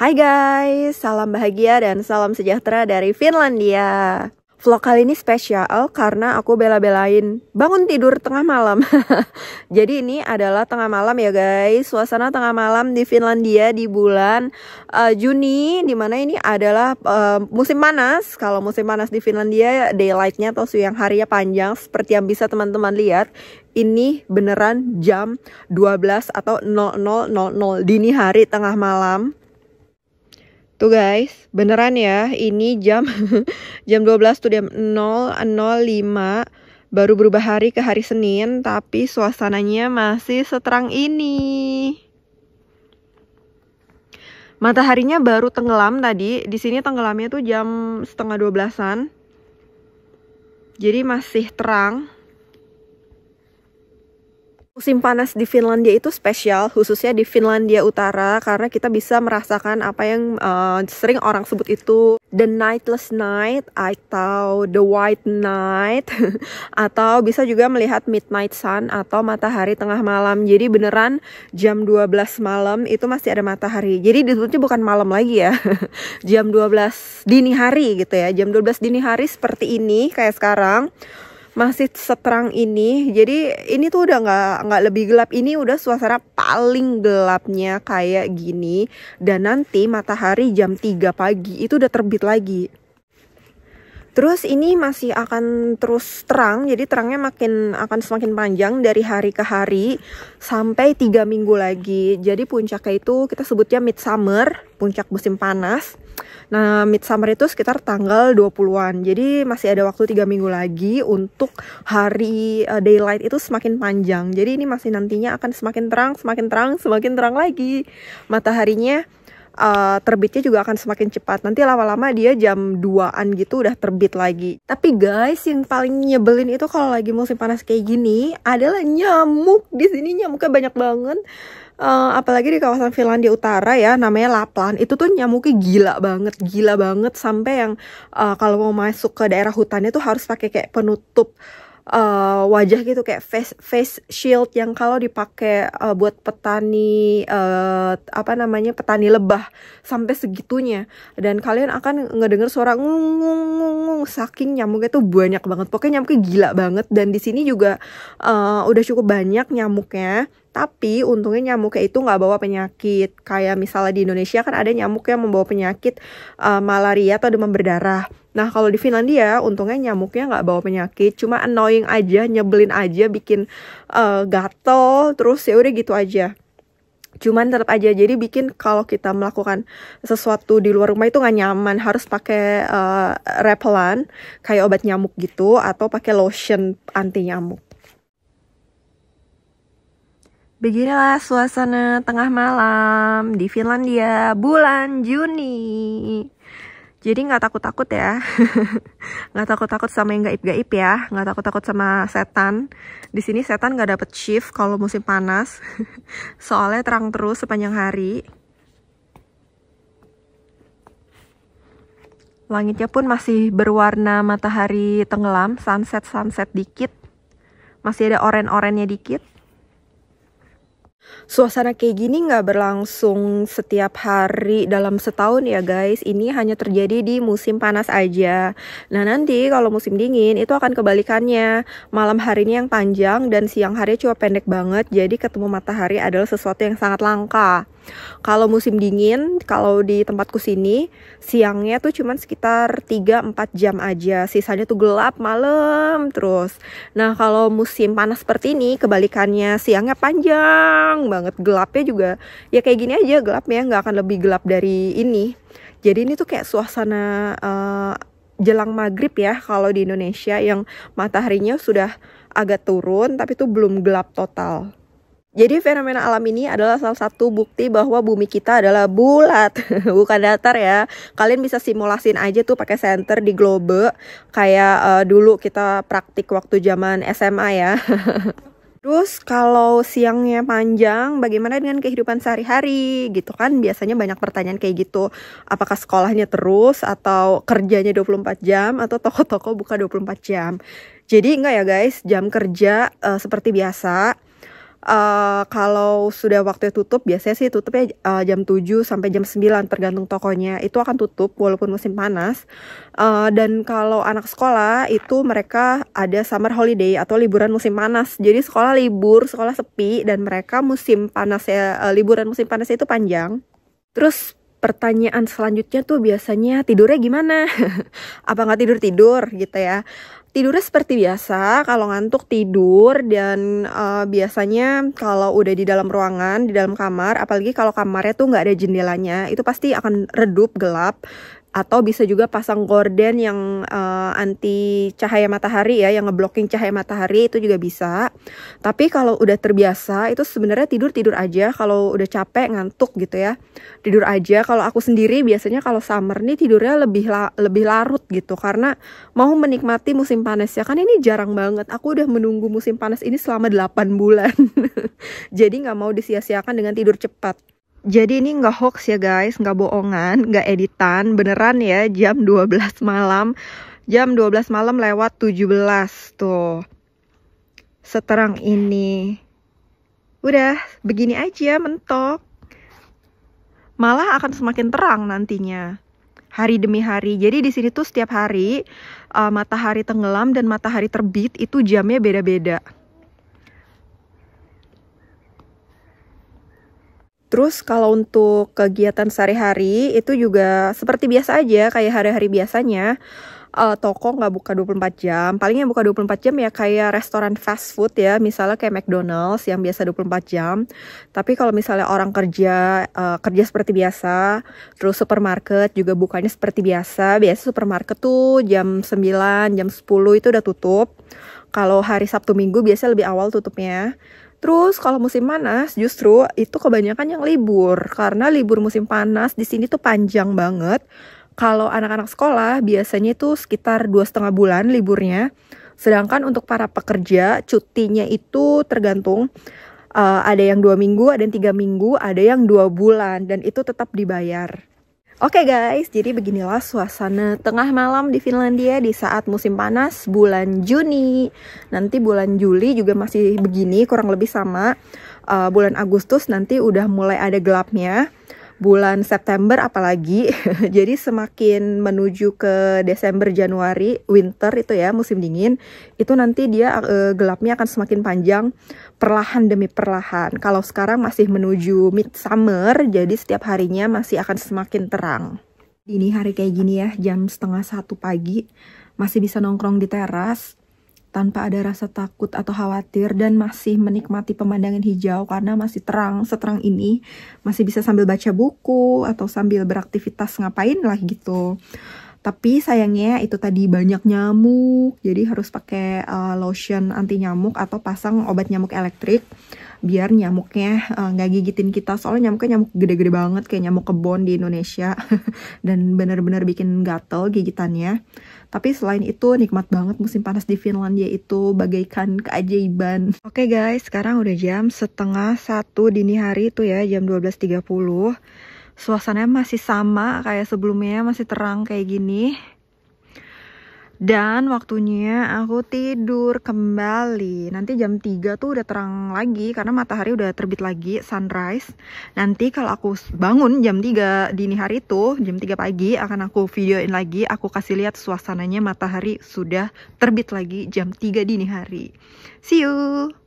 Hai guys, salam bahagia dan salam sejahtera dari Finlandia. Vlog kali ini spesial karena aku bela-belain bangun tidur tengah malam. Jadi ini adalah tengah malam ya guys. Suasana tengah malam di Finlandia di bulan uh, Juni, dimana ini adalah uh, musim panas. Kalau musim panas di Finlandia, daylightnya atau siang harinya panjang. Seperti yang bisa teman-teman lihat, ini beneran jam 12 atau 00.00 dini hari tengah malam Tuh guys, beneran ya, ini jam jam 12 tuh jam 005 baru berubah hari ke hari Senin, tapi suasananya masih seterang ini. Mataharinya baru tenggelam tadi, di sini tenggelamnya tuh jam setengah 12-an. Jadi masih terang. Musim panas di Finlandia itu spesial, khususnya di Finlandia Utara, karena kita bisa merasakan apa yang uh, sering orang sebut itu The Nightless Night atau The White Night, atau bisa juga melihat Midnight Sun atau matahari tengah malam. Jadi beneran jam 12 malam itu masih ada matahari. Jadi disebutnya bukan malam lagi ya, jam 12 dini hari gitu ya, jam 12 dini hari seperti ini kayak sekarang masih seterang ini jadi ini tuh udah nggak nggak lebih gelap ini udah suasana paling gelapnya kayak gini dan nanti matahari jam 3 pagi itu udah terbit lagi Terus ini masih akan terus terang, jadi terangnya makin akan semakin panjang dari hari ke hari sampai tiga minggu lagi. Jadi puncaknya itu kita sebutnya midsummer, puncak musim panas. Nah, midsummer itu sekitar tanggal 20-an. Jadi masih ada waktu tiga minggu lagi untuk hari uh, daylight itu semakin panjang. Jadi ini masih nantinya akan semakin terang, semakin terang, semakin terang lagi mataharinya uh, terbitnya juga akan semakin cepat. Nanti lama-lama dia jam 2-an gitu udah terbit lagi. Tapi guys, yang paling nyebelin itu kalau lagi musim panas kayak gini adalah nyamuk. Di sini nyamuknya banyak banget. Uh, apalagi di kawasan Finlandia Utara ya, namanya Lapland. Itu tuh nyamuknya gila banget, gila banget sampai yang uh, kalau mau masuk ke daerah hutannya tuh harus pakai kayak penutup uh, wajah gitu kayak face face shield yang kalau dipakai uh, buat petani uh, apa namanya petani lebah sampai segitunya dan kalian akan ngedenger suara ngung ngung ngung, saking nyamuknya tuh banyak banget pokoknya nyamuknya gila banget dan di sini juga uh, udah cukup banyak nyamuknya tapi untungnya nyamuknya itu nggak bawa penyakit kayak misalnya di Indonesia kan ada nyamuk yang membawa penyakit uh, malaria atau demam berdarah Nah kalau di Finlandia untungnya nyamuknya nggak bawa penyakit, cuma annoying aja, nyebelin aja, bikin uh, gatel, terus ya udah gitu aja. Cuman tetap aja jadi bikin kalau kita melakukan sesuatu di luar rumah itu nggak nyaman, harus pakai uh, eh, repellan kayak obat nyamuk gitu atau pakai lotion anti nyamuk. Beginilah suasana tengah malam di Finlandia bulan Juni. Jadi nggak takut-takut ya, nggak takut-takut sama yang gaib-gaib ya, nggak takut-takut sama setan. Di sini setan nggak dapet shift kalau musim panas, soalnya terang terus sepanjang hari. Langitnya pun masih berwarna matahari tenggelam, sunset-sunset dikit, masih ada oren-orennya dikit. Suasana kayak gini nggak berlangsung setiap hari dalam setahun ya guys. Ini hanya terjadi di musim panas aja. Nah nanti kalau musim dingin itu akan kebalikannya. Malam harinya yang panjang dan siang hari cuma pendek banget. Jadi ketemu matahari adalah sesuatu yang sangat langka. Kalau musim dingin, kalau di tempatku sini siangnya tuh cuman sekitar 3-4 jam aja. Sisanya tuh gelap malam terus. Nah, kalau musim panas seperti ini kebalikannya siangnya panjang banget, gelapnya juga ya kayak gini aja gelapnya, nggak akan lebih gelap dari ini. Jadi ini tuh kayak suasana uh, jelang maghrib ya kalau di Indonesia yang mataharinya sudah agak turun tapi tuh belum gelap total. Jadi fenomena alam ini adalah salah satu bukti bahwa bumi kita adalah bulat, bukan datar ya. Kalian bisa simulasin aja tuh pakai center di globe kayak uh, dulu kita praktik waktu zaman SMA ya. Terus kalau siangnya panjang, bagaimana dengan kehidupan sehari-hari gitu kan? Biasanya banyak pertanyaan kayak gitu. Apakah sekolahnya terus atau kerjanya 24 jam atau toko-toko buka 24 jam? Jadi enggak ya guys, jam kerja uh, seperti biasa Uh, kalau sudah waktu tutup biasanya sih tutupnya uh, jam 7 sampai jam 9 tergantung tokonya itu akan tutup walaupun musim panas uh, dan kalau anak sekolah itu mereka ada summer holiday atau liburan musim panas jadi sekolah libur sekolah sepi dan mereka musim ya uh, liburan musim panas itu panjang terus pertanyaan selanjutnya tuh biasanya tidurnya gimana? Apa nggak tidur tidur gitu ya? tidurnya seperti biasa kalau ngantuk tidur dan uh, biasanya kalau udah di dalam ruangan di dalam kamar apalagi kalau kamarnya tuh nggak ada jendelanya itu pasti akan redup gelap atau bisa juga pasang gorden yang uh, anti cahaya matahari ya yang ngeblocking cahaya matahari itu juga bisa tapi kalau udah terbiasa itu sebenarnya tidur tidur aja kalau udah capek ngantuk gitu ya tidur aja kalau aku sendiri biasanya kalau summer nih tidurnya lebih la lebih larut gitu karena mau menikmati musim panas ya kan ini jarang banget aku udah menunggu musim panas ini selama 8 bulan jadi nggak mau disia-siakan dengan tidur cepat jadi ini nggak hoax ya guys, nggak bohongan, nggak editan, beneran ya jam 12 malam. Jam 12 malam lewat 17 tuh. Seterang ini. Udah, begini aja mentok. Malah akan semakin terang nantinya. Hari demi hari. Jadi di sini tuh setiap hari uh, matahari tenggelam dan matahari terbit itu jamnya beda-beda. Terus kalau untuk kegiatan sehari-hari itu juga seperti biasa aja kayak hari-hari biasanya uh, toko nggak buka 24 jam. Paling yang buka 24 jam ya kayak restoran fast food ya, misalnya kayak McDonald's yang biasa 24 jam. Tapi kalau misalnya orang kerja uh, kerja seperti biasa, terus supermarket juga bukanya seperti biasa. Biasa supermarket tuh jam 9, jam 10 itu udah tutup. Kalau hari Sabtu Minggu biasanya lebih awal tutupnya. Terus kalau musim panas justru itu kebanyakan yang libur karena libur musim panas di sini tuh panjang banget. Kalau anak-anak sekolah biasanya itu sekitar dua setengah bulan liburnya. Sedangkan untuk para pekerja cutinya itu tergantung uh, ada yang dua minggu, ada yang tiga minggu, ada yang dua bulan dan itu tetap dibayar. Oke okay guys, jadi beginilah suasana tengah malam di Finlandia di saat musim panas bulan Juni. Nanti bulan Juli juga masih begini, kurang lebih sama. Uh, bulan Agustus nanti udah mulai ada gelapnya bulan September apalagi jadi semakin menuju ke Desember Januari winter itu ya musim dingin itu nanti dia uh, gelapnya akan semakin panjang perlahan demi perlahan kalau sekarang masih menuju mid summer jadi setiap harinya masih akan semakin terang dini hari kayak gini ya jam setengah satu pagi masih bisa nongkrong di teras tanpa ada rasa takut atau khawatir dan masih menikmati pemandangan hijau karena masih terang seterang ini masih bisa sambil baca buku atau sambil beraktivitas ngapain lah gitu tapi sayangnya itu tadi banyak nyamuk jadi harus pakai uh, lotion anti nyamuk atau pasang obat nyamuk elektrik biar nyamuknya eh, nggak uh, gigitin kita soalnya nyamuknya nyamuk gede-gede banget kayak nyamuk kebon di Indonesia dan bener-bener bikin gatel gigitannya tapi selain itu nikmat banget musim panas di Finlandia itu bagaikan keajaiban oke okay guys sekarang udah jam setengah satu dini hari itu ya jam 12.30 suasananya masih sama kayak sebelumnya masih terang kayak gini dan waktunya aku tidur kembali. Nanti jam 3 tuh udah terang lagi karena matahari udah terbit lagi, sunrise. Nanti kalau aku bangun jam 3 dini hari tuh jam 3 pagi akan aku videoin lagi, aku kasih lihat suasananya matahari sudah terbit lagi jam 3 dini hari. See you.